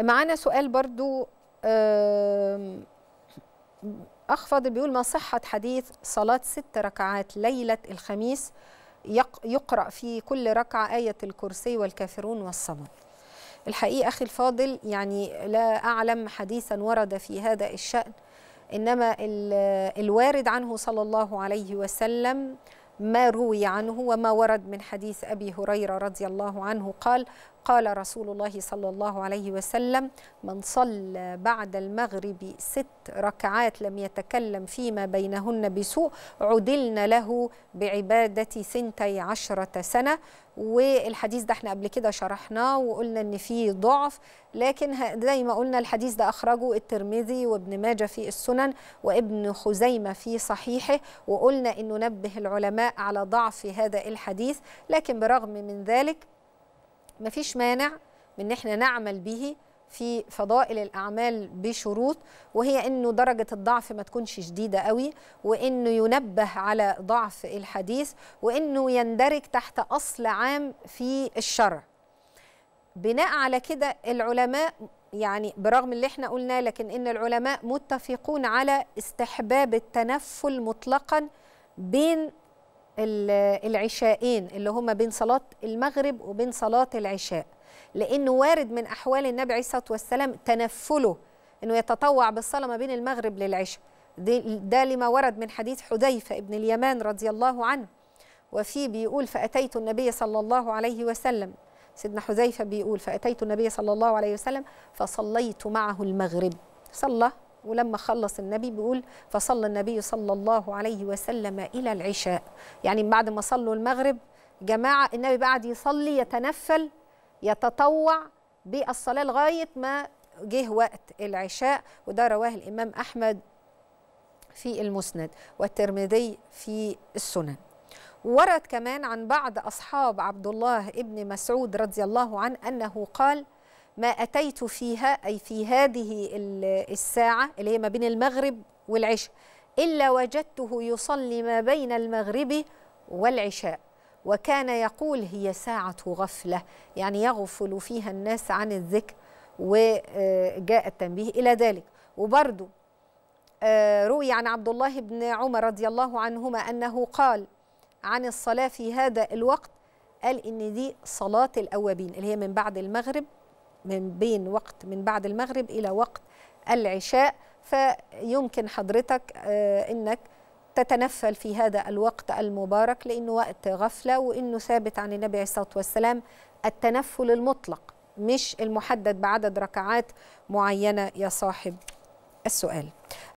معانا سؤال برضو اخ فاضل بيقول ما صحه حديث صلاه ست ركعات ليله الخميس يقرا في كل ركعه ايه الكرسي والكافرون والصمد الحقيقه اخي الفاضل يعني لا اعلم حديثا ورد في هذا الشان انما الوارد عنه صلى الله عليه وسلم ما روي عنه وما ورد من حديث ابي هريره رضي الله عنه قال قال رسول الله صلى الله عليه وسلم من صلى بعد المغرب ست ركعات لم يتكلم فيما بينهن بسوء عدلنا له بعبادة سنتي عشرة سنة والحديث ده احنا قبل كده شرحناه وقلنا ان فيه ضعف لكن زي ما قلنا الحديث ده اخرجه الترمذي وابن ماجه في السنن وابن خزيمه في صحيحه وقلنا انه نبه العلماء على ضعف هذا الحديث لكن برغم من ذلك مفيش مانع من ان احنا نعمل به في فضائل الاعمال بشروط وهي انه درجه الضعف ما تكونش شديده قوي وانه ينبه على ضعف الحديث وانه يندرج تحت اصل عام في الشرع بناء على كده العلماء يعني برغم اللي احنا قلناه لكن ان العلماء متفقون على استحباب التنفل مطلقا بين العشاءين اللي هما بين صلاة المغرب وبين صلاة العشاء لأنه وارد من أحوال النبي عليه الصلاة والسلام تنفله أنه يتطوع بالصلاة ما بين المغرب للعشاء ده لما ورد من حديث حذيفة ابن اليمان رضي الله عنه وفي بيقول فأتيت النبي صلى الله عليه وسلم سيدنا حذيفة بيقول فأتيت النبي صلى الله عليه وسلم فصليت معه المغرب صلى ولما خلص النبي بيقول فصلى النبي صلى الله عليه وسلم إلى العشاء يعني بعد ما صلوا المغرب جماعة النبي بعد يصلي يتنفل يتطوع بالصلاة لغاية ما جه وقت العشاء وده رواه الإمام أحمد في المسند والترمذي في السنن ورد كمان عن بعض أصحاب عبد الله ابن مسعود رضي الله عنه أنه قال ما أتيت فيها أي في هذه الساعة اللي هي ما بين المغرب والعشاء إلا وجدته يصلي ما بين المغرب والعشاء وكان يقول هي ساعة غفلة يعني يغفل فيها الناس عن الذكر وجاء التنبيه إلى ذلك وبرضو آه، روي عن عبد الله بن عمر رضي الله عنهما أنه قال عن الصلاة في هذا الوقت قال إن دي صلاة الأوابين اللي هي من بعد المغرب من بين وقت من بعد المغرب إلى وقت العشاء فيمكن حضرتك آه، أنك تتنفل في هذا الوقت المبارك لأنه وقت غفلة وأنه ثابت عن النبي عليه الصلاة والسلام التنفل المطلق مش المحدد بعدد ركعات معينة يا صاحب السؤال